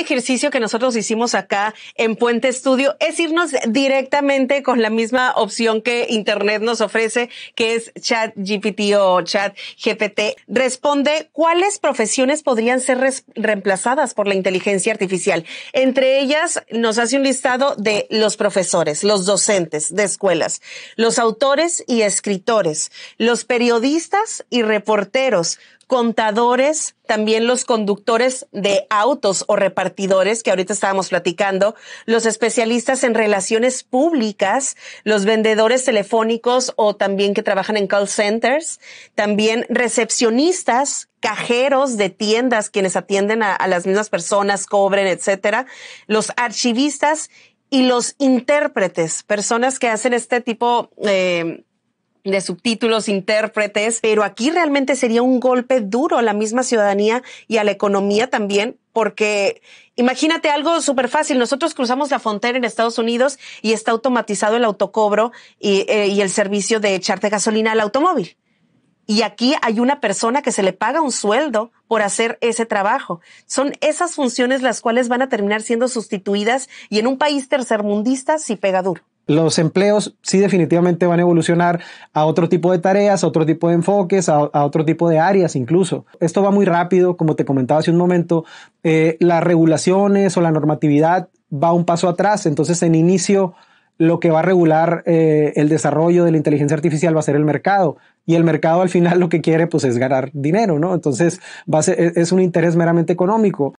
ejercicio que nosotros hicimos acá en Puente Estudio es irnos directamente con la misma opción que Internet nos ofrece, que es Chat GPT o Chat GPT. Responde cuáles profesiones podrían ser reemplazadas por la inteligencia artificial. Entre ellas nos hace un listado de los profesores, los docentes de escuelas, los autores y escritores, los periodistas y reporteros, contadores, también los conductores de autos o repartidores, que ahorita estábamos platicando, los especialistas en relaciones públicas, los vendedores telefónicos o también que trabajan en call centers, también recepcionistas, cajeros de tiendas, quienes atienden a, las mismas personas, cobren, etcétera, los archivistas y los intérpretes, personas que hacen este tipo de... Eh, de subtítulos, intérpretes, pero aquí realmente sería un golpe duro a la misma ciudadanía y a la economía también, porque imagínate algo súper fácil, nosotros cruzamos la frontera en Estados Unidos y está automatizado el autocobro eh, y, el servicio de echarte gasolina al automóvil. Y aquí hay una persona que se le paga un sueldo por hacer ese trabajo. Son esas funciones las cuales van a terminar siendo sustituidas y en un país tercermundista sí pega duro los empleos sí definitivamente van a evolucionar a otro tipo de tareas, a otro tipo de enfoques, a, otro tipo de áreas incluso. Esto va muy rápido, como te comentaba hace un momento, eh, las regulaciones o la normatividad va un paso atrás, entonces en inicio lo que va a regular eh, el desarrollo de la inteligencia artificial va a ser el mercado. Y el mercado al final lo que quiere pues es ganar dinero, ¿no? Entonces e, es un interés meramente económico.